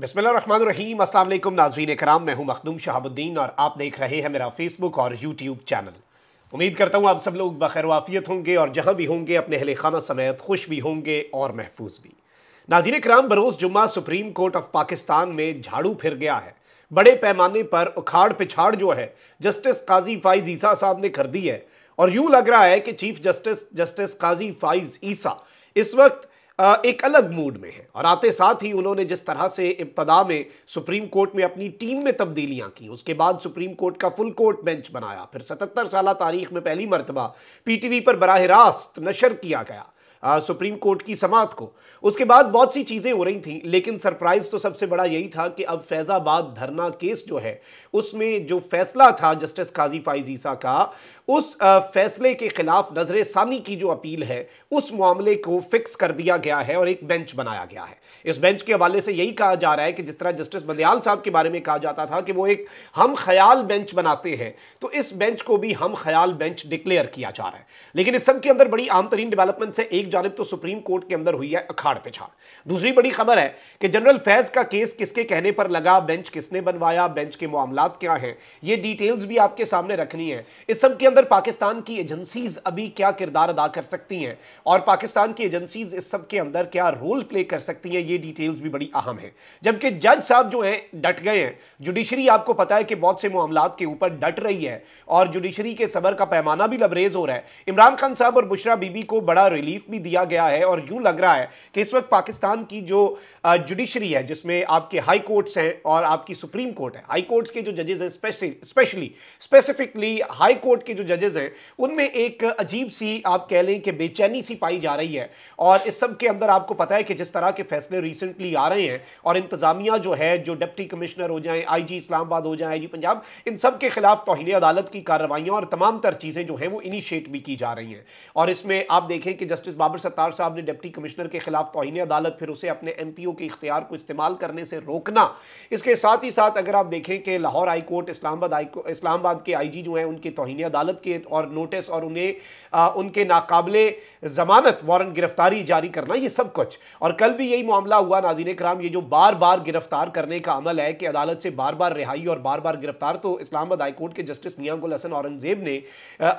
बिस्मिल्लाम असल नाजरीन कराम मैं हूँ मखदूम शहाबुद्दीन और आप देख रहे हैं मेरा फेसबुक और यूट्यूब चैनल उम्मीद करता हूँ आप सब लोग बखैरवाफियत होंगे और जहां भी होंगे अपने अहल खाना समेत खुश भी होंगे और महफूज भी नाजीर कराम बरोज़ जुम्मा सुप्रीम कोर्ट ऑफ पाकिस्तान में झाड़ू फिर गया है बड़े पैमाने पर उखाड़ पिछाड़ जो है जस्टिस काजी फाइज ईसा साहब ने कर दी है और यूं लग रहा है कि chief justice justice Qazi Faez Isa इस वक्त एक अलग मूड में है और आते साथ ही उन्होंने जिस तरह से इब्तदा में सुप्रीम कोर्ट में अपनी टीम में तब्दीलियां की उसके बाद सुप्रीम कोर्ट का फुल कोर्ट बेंच बनाया फिर सतहत्तर साल तारीख में पहली मरतबा पीटीवी पर बरह रास्त नशर किया गया आ, सुप्रीम कोर्ट की समात को उसके बाद बहुत सी चीज़ें हो रही थी लेकिन सरप्राइज तो सबसे बड़ा यही था कि अब फैज़ाबाद धरना केस जो है उसमें जो फैसला था जस्टिस काजी फाइज ईसा का उस फैसले के खिलाफ नजर सानी की जो अपील है उस मामले को फिक्स कर दिया गया है और एक बेंच बनाया गया है इस बेंच के हवाले से यही कहा जा रहा है कि जिस तरह जस्टिस बंदयाल साहब के बारे में कहा जाता था कि वो एक हम ख्याल बेंच बनाते हैं तो इस बेंच को भी हम ख्याल बेंच डिक्लेयर किया जा रहा है लेकिन इस सबके अंदर बड़ी आम तरीन डेवलपमेंट से एक जानब तो सुप्रीम कोर्ट के अंदर हुई है अखाड़ पिछाड़ दूसरी बड़ी खबर है कि जनरल फैज का केस किसके कहने पर लगा बेंच किसने बनवाया बेंच के मामला क्या है ये डिटेल्स भी आपके सामने रखनी है इस सबके अंदर अंदर पाकिस्तान की एजेंसीज अभी क्या किरदार अदा कर सकती हैं और पाकिस्तान की एजेंसीज इस सब के अंदर क्या रोल प्ले कर सकती हैं ये डिटेल्स भी बड़ी अहम है जबकि जज साहब जो हैं डट गए हैं जुडिशरी आपको पता है कि बहुत से मामला के ऊपर डट रही है और जुडिशरी के सबर का पैमाना भी लबरेज हो रहा है इमरान खान साहब और बुशरा बीबी को बड़ा रिलीफ भी दिया गया है और यूं लग रहा है कि इस वक्त पाकिस्तान की जो जुडिशरी है जिसमें आपके हाई कोर्ट्स हैं और आपकी सुप्रीम कोर्ट है हाई कोर्ट्स के जो जजेस हैं specially specially specifically high court के जो जजेस हैं उनमें एक अजीब सी आप कह लें कि बेचैनी सी पाई जा रही है और इस सब के अंदर आपको पता है कि जिस तरह के फैसले रिसेंटली आ रहे हैं और इंतज़ामिया जो है जो डिप्टी कमिश्नर हो जाए आई जी इस्लामाबाद हो जाए आई पंजाब इन सब के खिलाफ तोहन अदालत की कार्रवाइयाँ और तमाम तर चीज़ें जो हैं वो इनिशिएट भी की जा रही हैं और इसमें आप देखें कि जस्टिस बाबर सत्तार साहब ने डिप्टी कमिश्नर के खिलाफ तोहन अदालत फिर उसे अपने एम पी ओ के इख्तियार को इस्तेमाल करने से रोकना इसके साथ ही साथ अगर आप देखें कि लाहौर हाई कोर्ट इस्लामाबाद इस्लामाबाद के आई जी जो है उनकी तोहनी अदालत जमानत के और नोटिस और उन्हें आ, उनके नाकाबले ज़मानत वारंट गिरफ्तारी जारी करना ये सब कुछ और कल भी यही मामला हुआ नाजीन कराम ये जो बार बार गिरफ्तार करने का अमल है कि अदालत से बार बार रिहाई और बार बार गिरफ्तार तो इस्लामाबाद हाईकोर्ट के जस्टिस मियाँ गुल हसन औरंगजेब ने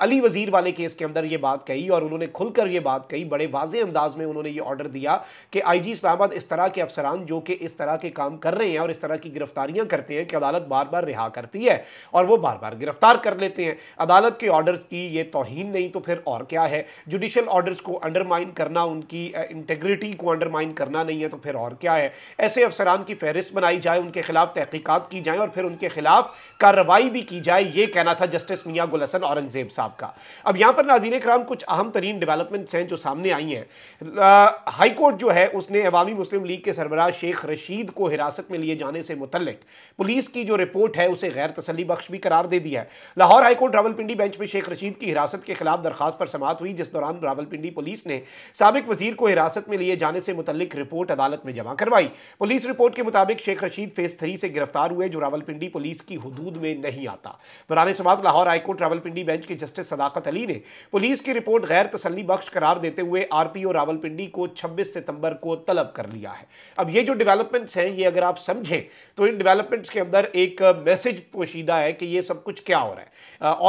अली वज़ीर वाले केस के अंदर ये बात कही और उन्होंने खुलकर ये बात कही बड़े वाज अंदाज में उन्होंने ये ऑर्डर दिया कि आई जी इस्लामाबाद इस तरह के अफसरान जो कि इस तरह के काम कर रहे हैं और इस तरह की गिरफ्तारियाँ करते हैं कि अदालत बार बार रिहा करती है और वो बार बार गिरफ्तार कर लेते हैं अदालत के ऑर्डर्स की ये तोहन नहीं तो फिर और क्या है जुडिशल ऑर्डर्स को अंडरमाइन करना उनकी इंटेग्रिटी को अंडरमाइन करना नहीं है तो फिर और क्या है ऐसे अफसरान की फहरिस्त बनाई जाए उनके खिलाफ तहकीकत की जाए और फिर उनके खिलाफ कार्रवाई भी की जाए ये कहना था जस्टिस मियाँ गुल हसन औरंगजेब साहब का अब यहाँ पर नाजीन कराम कुछ अहम तरीन डेवलपमेंट्स हैं जो सामने आई हैं हाई कोर्ट जो है उसने अवामी मुस्लिम लीग के सरबराह शेख रशीद को हिरासत में लिए जाने से मुतलक पुलिस की जो रिपोर्ट है उसे गैर तसली बख्श भी करार दे दिया है Lahore high court Rawalpindi bench bench में शेख रशीद की हिरासत के खिलाफ दरखास्त पर समात हुई जिस दौरान रावलपिंडी पुलिस ने सबक वजीर को हिरासत में लिए जाने से मुतलिक रिपोर्ट अदालत में जमा करवाई पुलिस रिपोर्ट के मुताबिक शेख रशीद फेज थ्री से गिरफ्तार हुए जो रावलपिंडी पुलिस की हदूद में नहीं आता दौरान समात लाहौर हाईकोर्ट रावलपिंडी बेंच के जस्टिस सदाकत अली ने पुलिस की रिपोर्ट गैर तसली बख्श करार देते हुए आर पी ओ रावलपिंडी को छब्बीस सितंबर को तलब कर लिया है अब ये जो डिवेलपमेंट्स हैं ये अगर आप समझें तो इन डिवेलपमेंट्स के अंदर एक मैसेज पोशीदा है कि ये सब कुछ क्या हो रहा है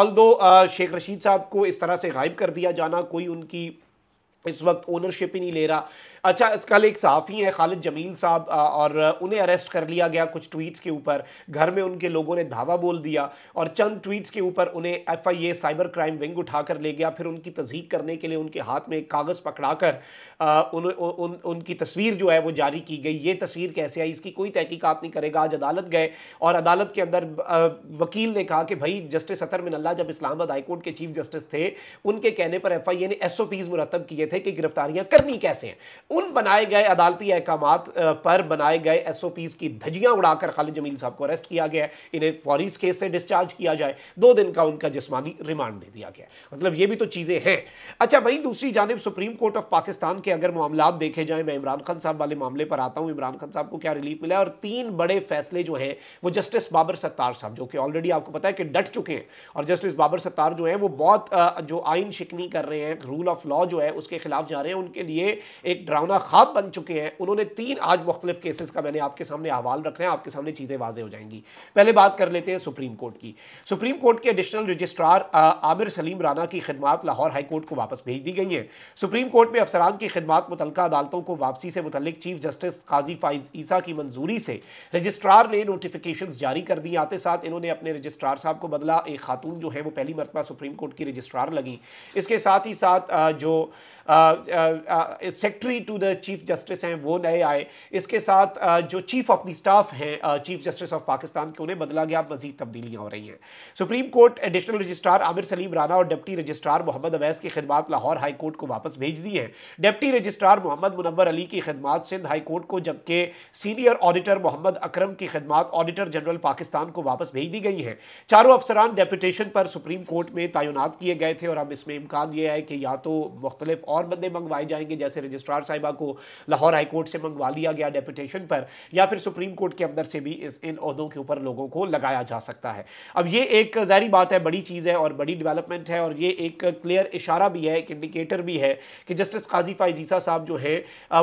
ऑल दो शेख रशीद साहब को इस तरह से गायब कर दिया जाना कोई उनकी इस वक्त ओनरशिप ही नहीं ले रहा अच्छा कल एक साफी हैं खालिद जमील साहब और उन्हें अरेस्ट कर लिया गया कुछ ट्वीट्स के ऊपर घर में उनके लोगों ने धावा बोल दिया और चंद ट्वीट्स के ऊपर उन्हें F I A cyber crime wing उठा कर ले गया फिर उनकी तस्दीक करने के लिए उनके हाथ में एक कागज़ पकड़ा कर उन, उन, उन, उनकी तस्वीर जो है वो जारी की गई ये तस्वीर कैसे आई इसकी कोई तहकीक़त नहीं करेगा आज अदालत गए और अदालत के अंदर वकील ने कहा कि भाई जस्टिस अतर मिनल्ला जब इस्लामाबाद हाईकोर्ट के चीफ जस्टिस थे उनके कहने पर एफ आई ए ने एस ओ पीज़ मुरतब किए थे कि गिरफ्तारियाँ करनी कैसे हैं उन बनाए गए अदालती अहकाम पर बनाए गए एस ओ पीज की धजियां उड़ाकर खालिद जमील साहब को अरेस्ट किया गया है इन्हें फौरी केस से डिस्चार्ज किया जाए दो दिन का उनका जिसमानी रिमांड दे दिया गया मतलब ये भी तो चीज़ें हैं अच्छा भाई दूसरी जानब सुप्रीम कोर्ट ऑफ पाकिस्तान के अगर मामला देखे जाएँ मैं इमरान खान साहब वाले मामले पर आता हूँ इमरान खान साहब को क्या रिलीफ मिला और तीन बड़े फैसले जो हैं वो जस्टिस बाबर सत्तार साहब जो कि ऑलरेडी आपको पता है कि डट चुके हैं और जस्टिस बाबर सत्तार जो है वो बहुत जो आइन शिकनी कर रहे हैं रूल ऑफ लॉ जो है उसके खिलाफ जा रहे हैं उनके लिए एक ड्रामा डरावना खाब बन चुके हैं उन्होंने तीन आज मुख्तलिफ केसेस का मैंने आपके सामने अहवाल रखना है आपके सामने चीज़ें वाजे हो जाएंगी पहले बात कर लेते हैं सुप्रीम कोर्ट की सुप्रीम कोर्ट के एडिशनल रजिस्ट्रार आमिर सलीम राना की खिदमत लाहौर हाई कोर्ट को वापस भेज दी गई हैं सुप्रीम कोर्ट में अफसरान की खिदमत मुतल अदालतों को वापसी से मुतल चीफ जस्टिस काजी फाइज ईसा की मंजूरी से रजिस्ट्रार ने नोटिफिकेशन जारी कर दी आते साथ इन्होंने अपने रजिस्ट्रार साहब को बदला एक खातून जो है वो पहली मरतबा सुप्रीम कोर्ट की रजिस्ट्रार लगी इसके साथ ही साथ जो secretary to the chief justice हैं वो नए आए इसके साथ जो चीफ ऑफ द स्टाफ हैं चीफ जस्टिस ऑफ पाकिस्तान के उन्हें बदला गया मजीद तब्दीलियां हो रही हैं supreme court additional registrar Amir Saleem Rana और डिप्टी रजिस्ट्रार मोहम्मद अवैस की खिदमत लाहौर हाई कोर्ट को वापस भेज दी है डिप्टी रजिस्ट्रार मोहम्मद मुनवर अली की खिदमत सिंध हाई कोर्ट को जबकि सीनियर ऑडिटर मोहम्मद अक्रम की खिदमत ऑडिटर जनरल पाकिस्तान को वापस भेज दी गई है चारों अफसरान डेपुटेशन पर सुप्रीम कोर्ट में तैनात किए गए थे और अब इसमें इम्कान यह है कि या तो मुख्तलिफ और बंदे मंगवाए जाएंगे जैसे रजिस्ट्रार साहब साहिबा को लाहौर हाई कोर्ट से मंगवा लिया गया डेपुटेशन पर या फिर सुप्रीम कोर्ट के अंदर से भी इस इन अहदों के ऊपर लोगों को लगाया जा सकता है अब ये एक ज़ाहरी बात है बड़ी चीज़ है और बड़ी डेवलपमेंट है और ये एक क्लियर इशारा भी है एक इंडिकेटर भी है कि जस्टिस काजी फाइजीसा साहब जो है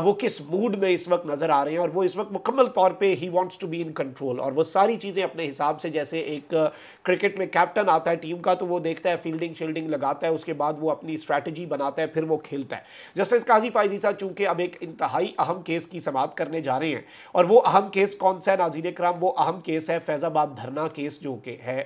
वो किस मूड में इस वक्त नज़र आ रहे हैं और वो इस वक्त मुकम्मल तौर पर he wants to be in control और वो सारी चीज़ें अपने हिसाब से जैसे एक क्रिकेट में कैप्टन आता है टीम का तो वो देखता है फील्डिंग शील्डिंग लगाता है उसके बाद वो अपनी स्ट्रैटेजी बनाता है फिर वो खेलता है जस्टिस काजी फाइजीसा चूंकि अब एक इंतहाई अहम केस की समाप्त करने जा रहे हैं और वो अहम केस कौन सा है नाजीन कराम वो अहम केस है फैज़ाबाद धरना केस जो के है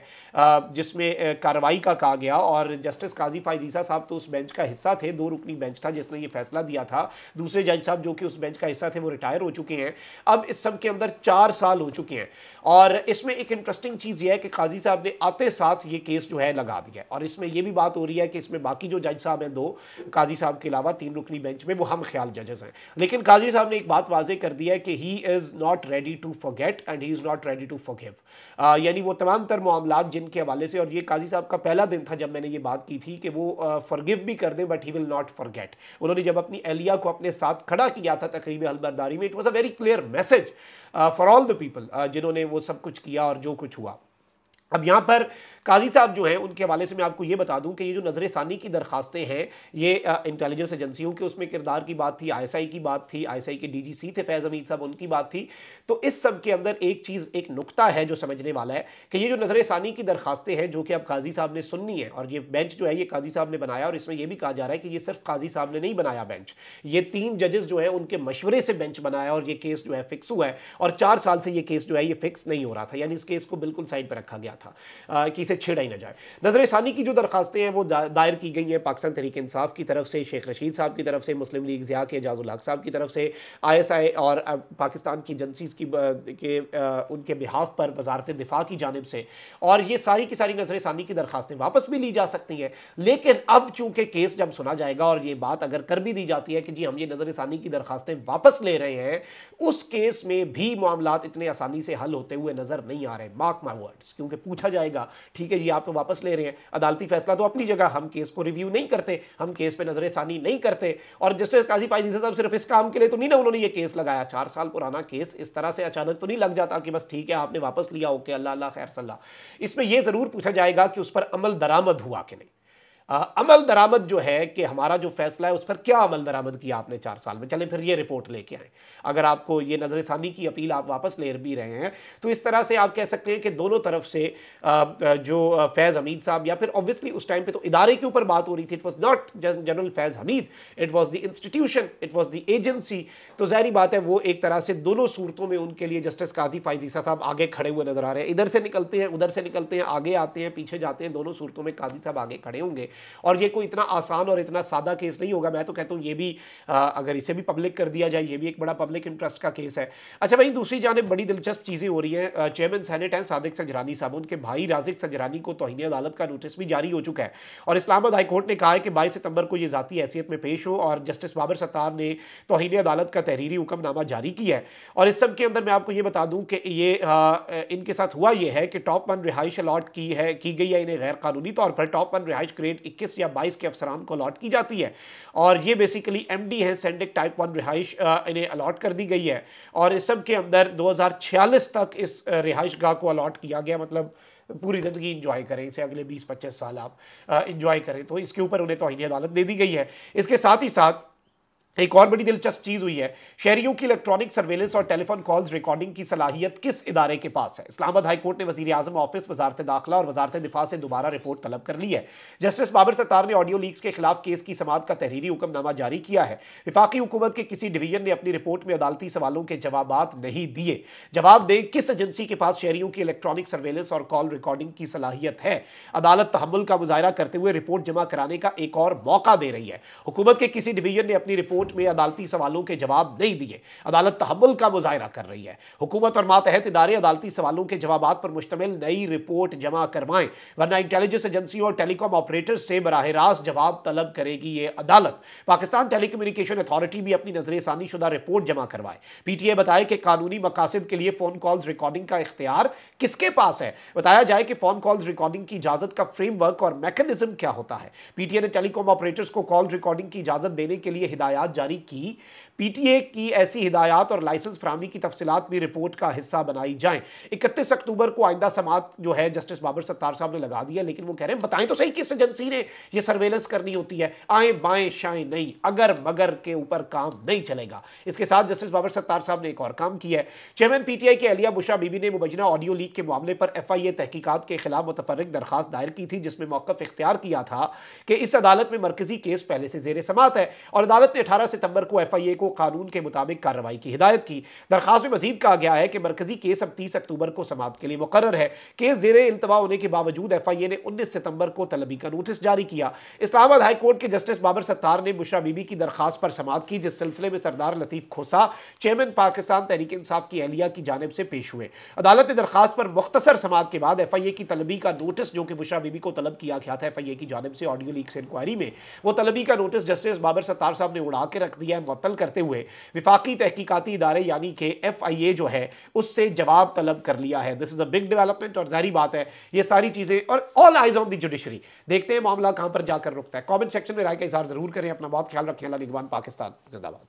जिसमें कार्रवाई का कहा गया और जस्टिस काजी फायजीसा साहब तो उस बेंच का हिस्सा थे दो रुकनी बेंच था जिसने ये फैसला दिया था दूसरे जज साहब जो कि उस बेंच का हिस्सा थे वो रिटायर हो चुके हैं अब इस सब के अंदर चार साल हो चुके हैं और इसमें एक इंटरेस्टिंग चीज़ यह है कि काजी साहब ने आते साथ ये केस जो है लगा दिया और इसमें यह भी बात हो रही है कि इसमें बाकी जो जज साहब हैं दो काजी साहब के अलावा तीन रुकनी बेंच में वो हम ख्याल जज चैलेंजेस हैं लेकिन काजी साहब ने एक बात वाजे कर दिया है कि he is not ready to forget and he is not ready to forgive यानी वो तमाम तर मामला जिनके हवाले से और ये काजी साहब का पहला दिन था जब मैंने ये बात की थी कि वो फॉरगिव uh, भी कर दें but he will not forget उन्होंने जब अपनी एलिया को अपने साथ खड़ा किया था तकरीब हलबरदारी में it was a very clear message for all the people जिन्होंने वो सब कुछ किया और जो कुछ हुआ अब यहाँ पर काजी साहब जो हैं उनके हवाले से मैं आपको ये बता दूं कि ये जो नजर सानी की दरखास्तें हैं ये इंटेलिजेंस एजेंसियों के उसमें किरदार की बात थी आईएसआई की बात थी आईएसआई के डीजीसी थे फैज़ अमीद साहब उनकी बात थी तो इस सब के अंदर एक चीज़ एक नुकता है जो समझने वाला है कि ये जो नजर षानी की दरखास्तें हैं जो कि अब काजी साहब ने सुननी है और ये बेंच जो है ये काजी साहब ने बनाया और इसमें यह भी कहा जा रहा है कि ये सिर्फ काजी साहब ने नहीं बनाया बेंच ये तीन जजेस जो है उनके मशवरे से बेंच बनाया और ये केस जो है फिक्स हुआ है और चार साल से ये केस जो है ये फिक्स नहीं हो रहा था यानी इस केस को बिल्कुल साइड पर रखा गया था था आ, कि इसे छेड़ा ही ना जाए नजर सानी की जो दरखास्तें हैं वो दा, दायर की गई हैं पाकिस्तान तहरीक इंसाफ की तरफ से शेख रशीद साहब की तरफ से मुस्लिम लीग ज़िया के एजाज हक साहब की तरफ से आई एस आई और पाकिस्तान की एजेंसीज़ की के उनके बिहाफ पर वजारत दिफा की जानब से और ये सारी की सारी नजर सानी की दरखास्तें वापस भी ली जा सकती हैं लेकिन अब चूँकि केस जब सुना जाएगा और ये बात अगर कर भी दी जाती है कि जी हम ये नजर सानी की दरखास्तें वापस ले रहे हैं उस केस में भी मामला इतने आसानी से हल होते हुए नजर नहीं आ रहे मार्क माई वर्ड्स क्योंकि पूछा जाएगा ठीक है जी आप तो वापस ले रहे हैं अदालती फैसला तो अपनी जगह हम केस को रिव्यू नहीं करते हम केस पर नजर नहीं करते और जस्टिस काजी फाइजी साहब सिर्फ इस काम के लिए तो नहीं ना उन्होंने ये केस लगाया चार साल पुराना केस इस तरह से अचानक तो नहीं लग जाता कि बस ठीक है आपने वापस लिया ओके अल्लाह खैर सल्लाह इसमें यह जरूर पूछा जाएगा कि उस पर अमल दरामद हुआ कि नहीं અમલ દરામદ જો હે કે હમારા જો ફેસલા હે ઉસ પર ક્યા અમલ દરામદ કી આપને 4 સાલ મે ચલે ફિર યે રિપોર્ટ લેકે આએ અગર આપકો યે નઝરે સાની કી અપીલ આપ વાપસ લેર બી રહે હે તો ઇસ તરહ સે આપ કહી સકતે હે કે દોનો તરફ સે જો ફૈઝ હમીદ સાહબ يا ફિર ઓબવિયસલી ઉસ ટાઈમ પે તો ادارے કે ઉપર બાત હો રહી થી it was not general Faiz Hameed it was the institution it was the agency તો જારી બાત હે વો એક તરહ સે દોનો સુરતો મે ઉનકે લિયે જસ્ટિસ કાઝી ફૈઝીસા સાહબ આગે ખડે હુએ نظر આ રહે હે इधर સે નિકલતે હે ઉધર સે નિકલતે હે આગે આતે હે પીછે જાતે હે દોનો સુરતો મે કાઝી સાહબ આગે ખડે હોંગે और ये कोई इतना आसान और इतना सादा केस नहीं होगा मैं तो कहता हूँ ये भी आ, अगर इसे भी पब्लिक कर दिया जाए ये भी एक बड़ा पब्लिक इंटरेस्ट का केस है अच्छा भाई दूसरी जानब बड़ी दिलचस्प चीज़ें हो रही हैं चेयरमैन सैनेट हैं सादिक सजरानी साहब उनके भाई राजिक सजरानी को तोहनी अदालत का नोटिस भी जारी हो चुका है और इस्लामाबाद हाईकोर्ट ने कहा है कि बाईस सितंबर को ये ज़ाती हैसियत में पेश हो और जस्टिस बाबर सत्तार ने तोहनी अदालत का तहरीरी हुक्मनामा जारी किया है और इस सब के अंदर मैं आपको ये बता दूँ कि ये इनके साथ हुआ ये है कि टॉप वन रिहाइश अलॉट की है की गई है इन्हें गैर कानूनी तौर पर टॉप वन रिहाइश क्रिएट 21 या 22 के अफसरान को अलॉट की जाती है और ये बेसिकली एम डी है सेंडिक टाइप वन रिहाइश इन्हें अलॉट कर दी गई है और इस सब के अंदर दो तक इस रिहाइश गाह को अलॉट किया गया मतलब पूरी ज़िंदगी इंजॉय करें इसे अगले 20-25 साल आप इंजॉय करें तो इसके ऊपर उन्हें तोहनी अदालत दे दी गई है इसके साथ ही साथ एक और बड़ी दिलचस्प चीज हुई है शहरियों की इलेक्ट्रॉनिक सर्वेलेंस और टेलीफोन कॉल्स रिकॉर्डिंग की सलाहियत किस इदारे के पास है इस्लामाबाद हाईकोर्ट ने वजी आजम ऑफिस वजारत दाखिला और वजारत दिफा से दोबारा रिपोर्ट तलब कर ली है जस्टिस बाबर सत्तार ने ऑडियो लीक्स के खिलाफ केस की समात का तहरीरी हुक्मनामा जारी किया है विफाकी हुकूमत के किसी डिवीजन ने अपनी रिपोर्ट में अदालती सवालों के जवाब नहीं दिए जवाब दें किस एजेंसी के पास शहरियों की इलेक्ट्रॉनिक सर्वेलेंस और कॉल रिकॉर्डिंग की सलाहियत है अदालत तहमुल का मुजाहरा करते हुए रिपोर्ट जमा कराने का एक और मौका दे रही है हुकूमत के किसी डिवीजन ने अपनी रिपोर्ट कोर्ट में अदालती सवालों के जवाब नहीं दिए अदालत तहमुल का मुजाहरा कर रही है हुकूमत और मातहत इदारे अदालती सवालों के जवाब पर मुश्तमिल नई रिपोर्ट जमा करवाएं वरना इंटेलिजेंस एजेंसी और टेलीकॉम ऑपरेटर से बरह रास्त जवाब तलब करेगी ये अदालत पाकिस्तान टेलीकम्युनिकेशन अथॉरिटी भी अपनी नजर सानी शुदा रिपोर्ट जमा करवाए पीटीए बताए कि कानूनी मकासद के लिए फोन कॉल्स रिकॉर्डिंग का इख्तियार किसके पास है बताया जाए कि फोन कॉल्स रिकॉर्डिंग की इजाजत का फ्रेमवर्क और मैकेनिज्म क्या होता है पीटीए ने टेलीकॉम ऑपरेटर्स को कॉल रिकॉर्डिंग की इजाजत देने के लिए हिदायत जारी की पीटीए की ऐसी हिदायत और लाइसेंस फरहमी की तफसीत भी रिपोर्ट का हिस्सा बनाई जाए इकतीस अक्टूबर को आइंदा समात जो है जस्टिस बाबर सत्तार साहब ने लगा दिया लेकिन वो कह रहे हैं बताएं तो सही किस एजेंसी ने ये सर्वेलेंस करनी होती है आए बाएं शाएं नहीं अगर मगर के ऊपर काम नहीं चलेगा इसके साथ जस्टिस बाबर सत्तार साहब ने एक और काम किया है चेयरमैन पीटीआई के अलिया बुशा बीबी ने मुबजना ऑडियो लीक के मामले पर एफ आई ए तहकीकत के खिलाफ मुतफरक दरखास्त दायर की थी जिसमें मौकफ इख्तियार किया था कि इस अदालत में मरकजी केस पहले से जेर समात है और अदालत ने अठारह सितंबर को एफ आई ए को कानून के मुताबिक कार्रवाई की हिदायत की दरखास्त में मजीद कहा गया है कि मरकजी केस अब तीस अक्टूबर को समाप्त के लिए मुकर है केस जेर इंतवा होने के बावजूद एफ आई ए ने उन्नीस सितंबर को तलबी का नोटिस जारी किया इस्लामाबाद हाईकोर्ट के जस्टिस बाबर सत्तार ने बुशरा बीबी की दरखास्त पर समाप्त की जिस सिलसिले में सरदार लतीफ खोसा चेयरमैन पाकिस्तान तहरीक इंसाफ की अहलिया की जानब से पेश हुए अदालत ने दरखास्त पर मुख्तर समात के बाद एफ आई ए की तलबी का नोटिस जो कि बुशरा बीबी को तलब किया गया था एफ आई ए की जानब से ऑडियो लीक से इंक्वायरी में वो तलबी का नोटिस जस्टिस बाबर सत्तार साहब ने उड़ा के रख दिया है मुतल कर करते हुए विफाकी तहकीकती इदारे यानी कि एफ आई ए जो है उससे जवाब तलब कर लिया है this is a big development और जारी बात है ये सारी चीज़ें और all eyes of the judiciary देखते हैं मामला कहाँ पर जाकर रुकता है कॉमेंट सेक्शन में राय का इजहार जरूर करें अपना बहुत ख्याल रखें अला निगवान पाकिस्तान जिंदाबाद